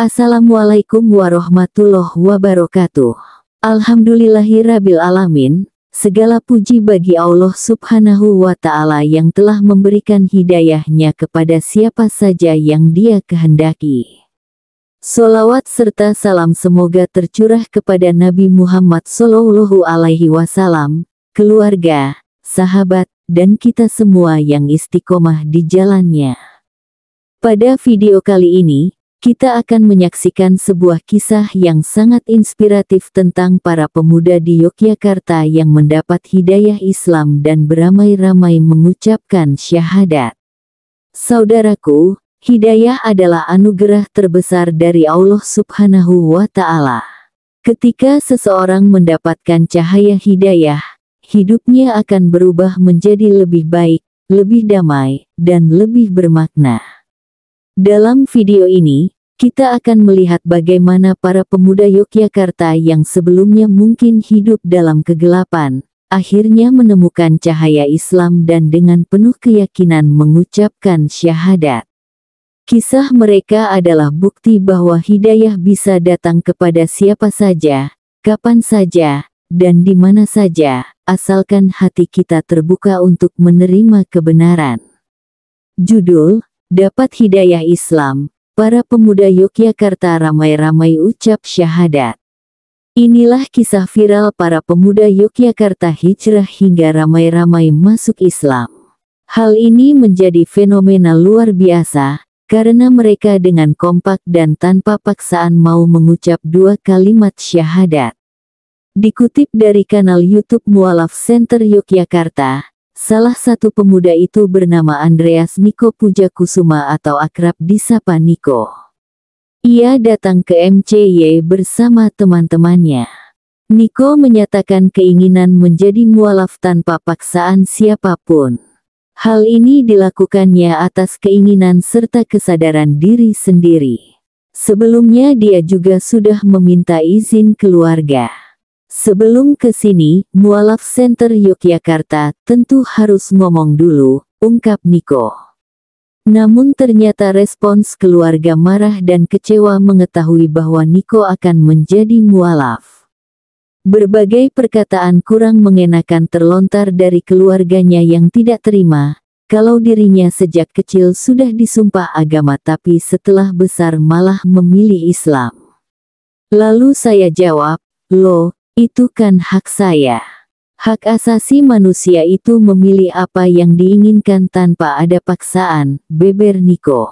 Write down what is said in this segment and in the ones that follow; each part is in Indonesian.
Assalamualaikum warahmatullahi wabarakatuh. Alhamdulillahirabbil alamin. Segala puji bagi Allah Subhanahu wa taala yang telah memberikan hidayahnya kepada siapa saja yang Dia kehendaki. Solawat serta salam semoga tercurah kepada Nabi Muhammad sallallahu alaihi wasallam, keluarga, sahabat, dan kita semua yang istiqomah di jalannya. Pada video kali ini, kita akan menyaksikan sebuah kisah yang sangat inspiratif tentang para pemuda di Yogyakarta yang mendapat hidayah Islam dan beramai-ramai mengucapkan syahadat. Saudaraku, hidayah adalah anugerah terbesar dari Allah Subhanahu wa Ta'ala. Ketika seseorang mendapatkan cahaya hidayah, hidupnya akan berubah menjadi lebih baik, lebih damai, dan lebih bermakna. Dalam video ini, kita akan melihat bagaimana para pemuda Yogyakarta yang sebelumnya mungkin hidup dalam kegelapan, akhirnya menemukan cahaya Islam dan dengan penuh keyakinan mengucapkan syahadat. Kisah mereka adalah bukti bahwa hidayah bisa datang kepada siapa saja, kapan saja, dan di mana saja, asalkan hati kita terbuka untuk menerima kebenaran. Judul, Dapat Hidayah Islam, para pemuda Yogyakarta ramai-ramai ucap syahadat. Inilah kisah viral para pemuda Yogyakarta hijrah hingga ramai-ramai masuk Islam. Hal ini menjadi fenomena luar biasa, karena mereka dengan kompak dan tanpa paksaan mau mengucap dua kalimat syahadat. Dikutip dari kanal YouTube Mualaf Center Yogyakarta, Salah satu pemuda itu bernama Andreas Niko Puja Kusuma atau akrab disapa Niko. Ia datang ke MCY bersama teman-temannya. Niko menyatakan keinginan menjadi mualaf tanpa paksaan siapapun. Hal ini dilakukannya atas keinginan serta kesadaran diri sendiri. Sebelumnya dia juga sudah meminta izin keluarga. Sebelum ke sini, Mualaf Center Yogyakarta, tentu harus ngomong dulu, ungkap Niko. Namun ternyata respons keluarga marah dan kecewa mengetahui bahwa Niko akan menjadi mualaf. Berbagai perkataan kurang mengenakan terlontar dari keluarganya yang tidak terima, kalau dirinya sejak kecil sudah disumpah agama tapi setelah besar malah memilih Islam. Lalu saya jawab, Loh, itu kan hak saya. Hak asasi manusia itu memilih apa yang diinginkan tanpa ada paksaan, beber Niko.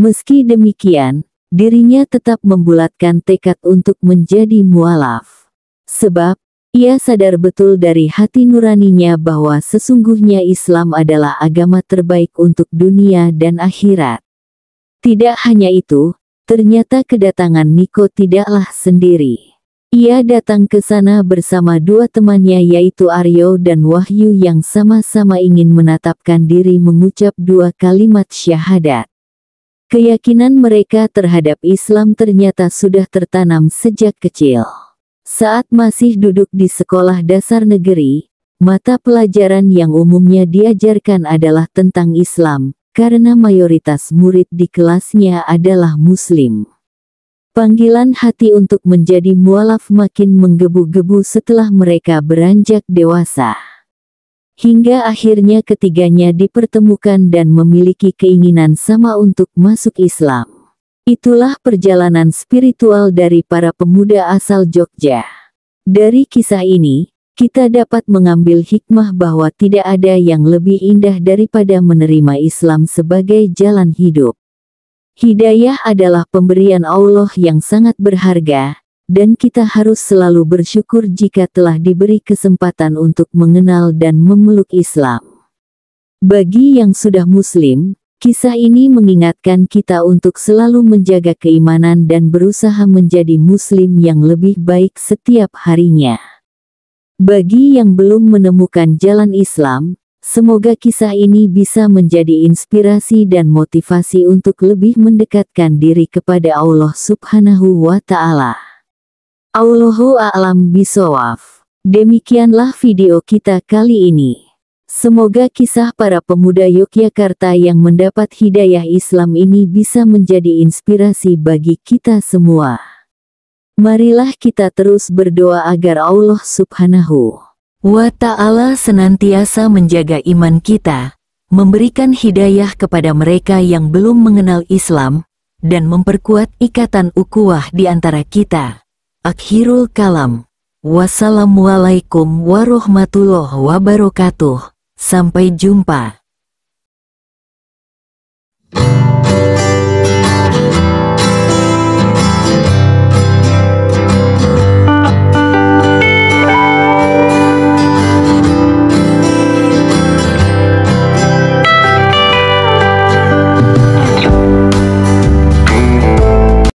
Meski demikian, dirinya tetap membulatkan tekad untuk menjadi mualaf. Sebab, ia sadar betul dari hati nuraninya bahwa sesungguhnya Islam adalah agama terbaik untuk dunia dan akhirat. Tidak hanya itu, ternyata kedatangan Niko tidaklah sendiri. Ia datang ke sana bersama dua temannya yaitu Aryo dan Wahyu yang sama-sama ingin menatapkan diri mengucap dua kalimat syahadat. Keyakinan mereka terhadap Islam ternyata sudah tertanam sejak kecil. Saat masih duduk di sekolah dasar negeri, mata pelajaran yang umumnya diajarkan adalah tentang Islam, karena mayoritas murid di kelasnya adalah Muslim. Panggilan hati untuk menjadi mualaf makin menggebu-gebu setelah mereka beranjak dewasa. Hingga akhirnya ketiganya dipertemukan dan memiliki keinginan sama untuk masuk Islam. Itulah perjalanan spiritual dari para pemuda asal Jogja. Dari kisah ini, kita dapat mengambil hikmah bahwa tidak ada yang lebih indah daripada menerima Islam sebagai jalan hidup. Hidayah adalah pemberian Allah yang sangat berharga, dan kita harus selalu bersyukur jika telah diberi kesempatan untuk mengenal dan memeluk Islam. Bagi yang sudah Muslim, kisah ini mengingatkan kita untuk selalu menjaga keimanan dan berusaha menjadi Muslim yang lebih baik setiap harinya. Bagi yang belum menemukan jalan Islam, Semoga kisah ini bisa menjadi inspirasi dan motivasi untuk lebih mendekatkan diri kepada Allah Subhanahu wa Ta'ala. Allahu a'lam bisawaf. Demikianlah video kita kali ini. Semoga kisah para pemuda Yogyakarta yang mendapat hidayah Islam ini bisa menjadi inspirasi bagi kita semua. Marilah kita terus berdoa agar Allah Subhanahu wa ta'ala senantiasa menjaga iman kita, memberikan hidayah kepada mereka yang belum mengenal Islam, dan memperkuat ikatan ukuah di antara kita. Akhirul kalam. Wassalamualaikum warahmatullahi wabarakatuh. Sampai jumpa.